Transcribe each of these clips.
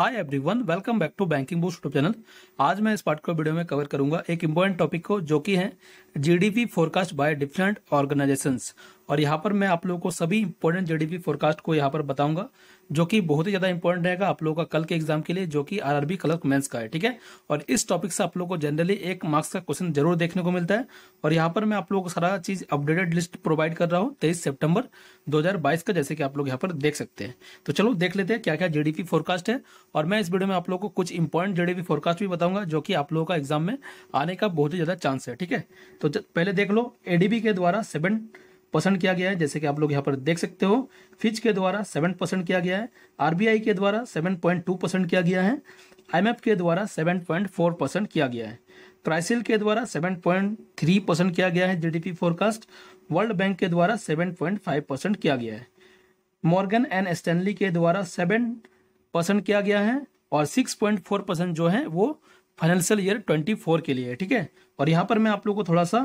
hi everyone welcome back to banking boost YouTube channel आज मैं इस को वीडियो में कवर करूंगा एक इम्पोर्टेंट टॉपिक को जो कि है GDP forecast by different organisations और यहाँ पर मैं आप लोगों को सभी इम्पोर्टेंट जीडीपी फोरकास्ट को यहाँ पर बताऊंगा जो कि बहुत ही ज़्यादा इंपॉर्टेंट रहेगा आप लोगों का कल के एग्जाम के लिए जो कि आरआरबी कलर मेंस का है ठीक है और इस टॉपिक से आप लोगों को जनरली एक मार्क्स का क्वेश्चन जरूर देखने को मिलता है और यहाँ पर मैं आप लोगों को सारा चीज़ अपडेटेड लिस्ट प्रोवाइड कर रहा हूँ तेईस सेप्टेम्बर दो का जैसे कि आप लोग यहाँ पर देख सकते हैं तो चलो देख लेते हैं क्या क्या जीडीपी फोरकास्ट है और मैं इस वीडियो में आप लोगों को कुछ इंपॉर्टेंट जीडीपी फोरकास्ट भी बताऊंगा जो कि आप लोगों का एग्जाम में आने का बहुत ही ज़्यादा चांस है ठीक है तो पहले देख लो एडीबी के द्वारा सेवन परसेंट किया गया है जैसे कि आप लोग यहाँ पर देख सकते हो फिच के द्वारा सेवन परसेंट किया गया है आरबीआई के द्वारा सेवन पॉइंट टू परसेंट किया गया है आईएमएफ के द्वारा सेवन पॉइंट फोर परसेंट किया गया है क्राइसिल के द्वारा सेवन पॉइंट थ्री परसेंट किया गया है जीडीपी फोरकास्ट वर्ल्ड बैंक के द्वारा सेवन पॉइंट फाइव परसेंट किया गया है मॉर्गन एंड स्टैनली के द्वारा सेवन परसेंट किया गया है और सिक्स पॉइंट फोर परसेंट जो है वो फाइनेंशियल ईयर 24 के लिए ठीक है और यहाँ पर मैं आप लोगों को थोड़ा सा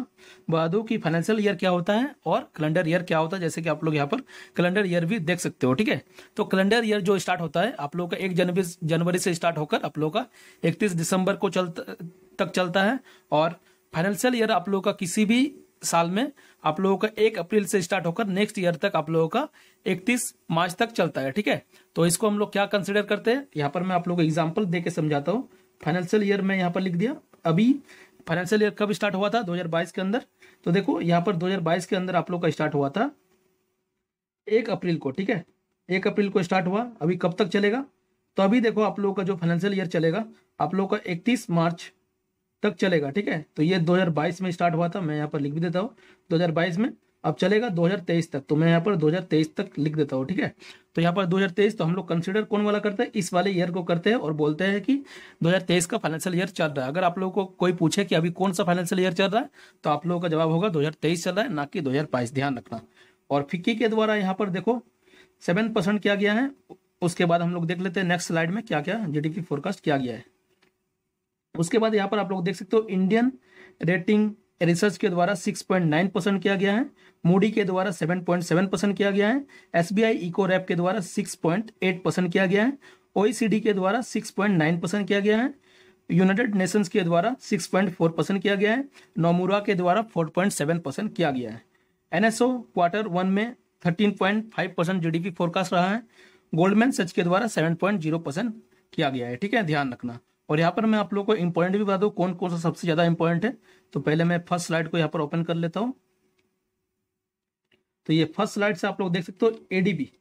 बता दूँ कि फाइनेंशियल ईयर क्या होता है और कैलेंडर ईयर क्या होता है जैसे कि आप लोग यहाँ पर कैलेंडर ईयर भी देख सकते हो ठीक है तो कैलेंडर ईयर जो स्टार्ट होता है आप लोगों का एक जनवरी जनवरी से स्टार्ट होकर आप लोगों का इकतीस दिसंबर को चल तक चलता है और फाइनेंशियल ईयर आप लोगों का किसी भी साल में आप लोगों का एक अप्रैल से स्टार्ट होकर नेक्स्ट ईयर तक आप लोगों का 31 मार्च तक चलता है ठीक है तो इसको हम लोग क्या कंसिडर करते हैं यहाँ पर मैं आप लोगों को एग्जाम्पल दे के समझाता हूँ फाइनेंशियल ईयर में यहाँ पर लिख दिया अभी फाइनेंशियल ईयर कब स्टार्ट हुआ था 2022 के अंदर तो देखो यहाँ पर 2022 के अंदर आप लोग का स्टार्ट हुआ था एक अप्रैल को ठीक है एक अप्रैल को स्टार्ट हुआ अभी कब तक चलेगा तो अभी देखो आप लोगों का जो फाइनेंशियल ईयर चलेगा आप लोगों का 31 मार्च तक चलेगा ठीक है तो ये 2022 में स्टार्ट हुआ था मैं यहाँ पर लिख भी देता हूँ 2022 में अब चलेगा 2023 तक तो मैं यहाँ पर 2023 तक लिख देता हूँ ठीक है तो यहाँ पर 2023 तो हम लोग कंसिडर कौन वाला करते हैं इस वाले ईयर को करते हैं और बोलते हैं कि 2023 का फाइनेंशियल ईयर चल रहा है अगर आप लोगों को कोई पूछे कि अभी कौन सा फाइनेंशियल ईयर चल रहा है तो आप लोगों का जवाब होगा दो चल रहा है ना कि दो ध्यान रखना और फिक्की के द्वारा यहाँ पर देखो सेवन परसेंट किया गया है उसके बाद हम लोग देख लेते हैं नेक्स्ट स्लाइड में क्या क्या जी फोरकास्ट किया गया है उसके बाद यहाँ पर आप लोग देख सकते हो इंडियन रेटिंग रिसर्च के द्वारा 6.9 परसेंट किया गया है मूडी के द्वारा 7.7 परसेंट किया गया है S B I Ecowrap के द्वारा 6.8 परसेंट किया गया है ओ e के द्वारा 6.9 परसेंट किया गया है यूनाइटेड नेशंस के द्वारा 6.4 परसेंट किया गया है नोमूरा के द्वारा 4.7 परसेंट किया गया है एनएसओ क्वार्टर वन में फाइव परसेंट पी फोरकास्ट रहा है गोल्डमैन सच के द्वारा जीरो परसेंट किया गया है ठीक है ध्यान रखना और यहाँ पर मैं आप लोग को इम्पोर्टेंट भी बता दू कौन कौन सा सबसे ज़्यादा इम्पोर्टेंट है तो पहले मैं फर्स्ट स्लाइड को यहाँ पर ओपन कर लेता हूँ तो ये फर्स्ट स्लाइड से आप लोग देख सकते हो एडीबी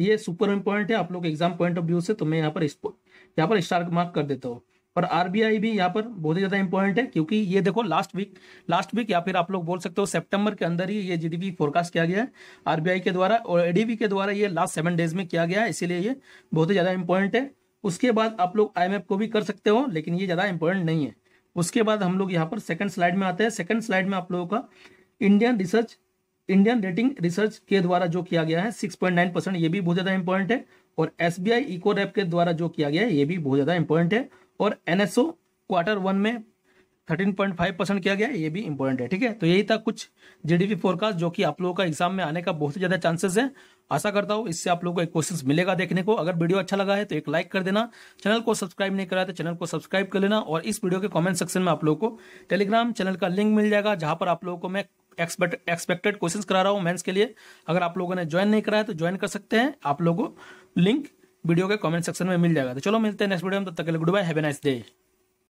ये सुपर इम्पोर्टेंट है आप लोग एग्जाम पॉइंट ऑफ व्यू से तो मैं यहाँ पर यहाँ पर स्टार मार्क कर देता हूँ और आरबीआई भी यहाँ पर बहुत ही ज्यादा इंपॉर्टेंट है क्योंकि ये देखो लास्ट वीक लास्ट वीक या फिर आप लोग बोल सकते हो सितंबर के अंदर ही ये जीडीपी फोरकास्ट किया गया है आरबीआई के द्वारा और एडीबी के द्वारा ये लास्ट सेवन डेज में किया गया है इसीलिए ये बहुत ही ज्यादा इंपॉर्टेंट है उसके बाद आप लोग आई को भी कर सकते हो लेकिन ये ज़्यादा इंपॉर्टेंट नहीं है उसके बाद हम लोग यहाँ पर सेकंड स्लाइड में आते हैं सेकंड स्लाइड में आप लोगों का Indian research Indian rating research के द्वारा जो किया गया है 6.9 परसेंट ये भी बहुत ज़्यादा इंपॉर्टेंट है और एस बी इको के द्वारा जो किया गया है ये भी बहुत ज़्यादा इंपॉर्टेंट है और एनएसओ क्वार्टर वन में थर्टीन पॉइंट फाइव परसेंट किया गया ये भी इंपॉर्टेंट है ठीक है तो यही था कुछ जीडीपी फोरकास्ट जो कि आप लोगों का एग्जाम में आने का बहुत ही ज़्यादा चांसेस है आशा करता हूँ इससे आप लोगों को एक क्वेश्चन मिलेगा देखने को अगर वीडियो अच्छा लगा है तो एक लाइक कर देना चैनल को सब्सक्राइब नहीं करा तो चैनल को सब्सक्राइब कर लेना और इस वीडियो के कॉमेंट सेक्शन में आप लोगों को टेलीग्राम चैनल का लिंक मिल जाएगा जहां पर आप लोगों को मैं एक्सपेक्ट एक्सपेक्टेड क्वेश्चन करा रहा हूँ मेन्स के लिए अगर आप लोगों ने ज्वाइन नहीं कराया तो ज्वाइन कर सकते हैं आप लोगों को लिंक वीडियो के कमेंट सेक्शन में मिल जाएगा तो चलो मिलते हैं नेक्स्ट वीडियो में तब तक के लिए goodbye have a nice day